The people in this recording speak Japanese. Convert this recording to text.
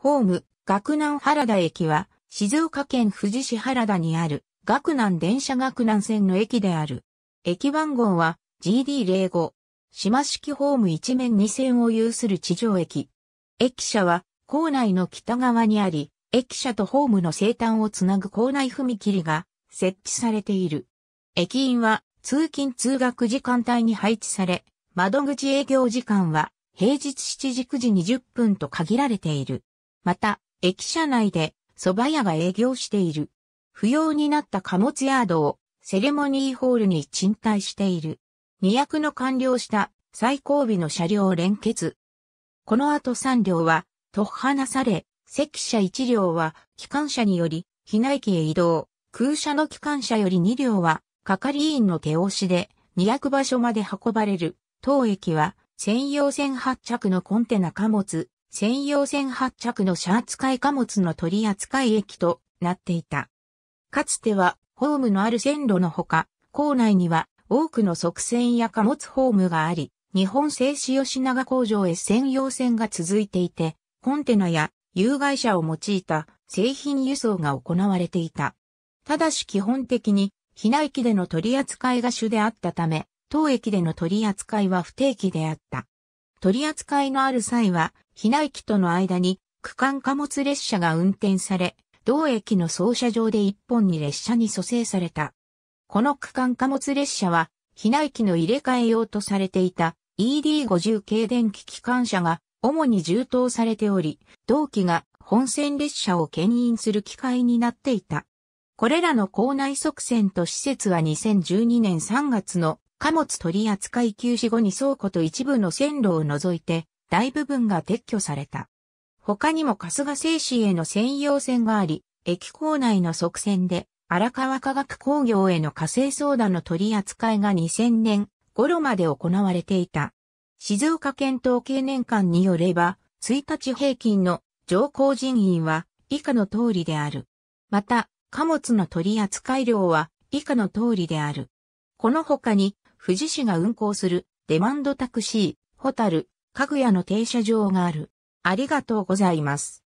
ホーム、学南原田駅は、静岡県富士市原田にある、学南電車学南線の駅である。駅番号は GD05。島式ホーム一面2線を有する地上駅。駅舎は、構内の北側にあり、駅舎とホームの生端をつなぐ構内踏切が設置されている。駅員は通勤通学時間帯に配置され、窓口営業時間は平日7時9時20分と限られている。また、駅舎内で蕎麦屋が営業している。不要になった貨物ヤードをセレモニーホールに賃貸している。2役の完了した最後尾の車両連結。この後3両は、と離され、関車1両は、機関車により、避難駅へ移動。空車の機関車より2両は、係員の手押しで、2役場所まで運ばれる。当駅は、専用線発着のコンテナ貨物、専用線発着の車扱い貨物の取扱駅となっていた。かつては、ホームのある線路のほか、構内には多くの側線や貨物ホームがあり、日本製紙吉永工場へ専用線が続いていて、コンテナや有害車を用いた製品輸送が行われていた。ただし基本的に、避難駅での取扱いが主であったため、当駅での取扱いは不定期であった。取扱いのある際は、比内駅との間に区間貨物列車が運転され、同駅の操車場で一本に列車に蘇生された。この区間貨物列車は、比内機の入れ替え用とされていた ED50 系電気機関車が主に充当されており、同機が本線列車を牽引する機械になっていた。これらの校内側線と施設は2012年3月の貨物取扱休止後に倉庫と一部の線路を除いて大部分が撤去された。他にも春日製紙への専用線があり、駅構内の側線で荒川化学工業への火星相談の取り扱いが2000年頃まで行われていた。静岡県統計年間によれば、1日平均の上降人員は以下の通りである。また、貨物の取り扱い量は以下の通りである。この他に、富士市が運行するデマンドタクシー、ホタル、かぐやの停車場がある。ありがとうございます。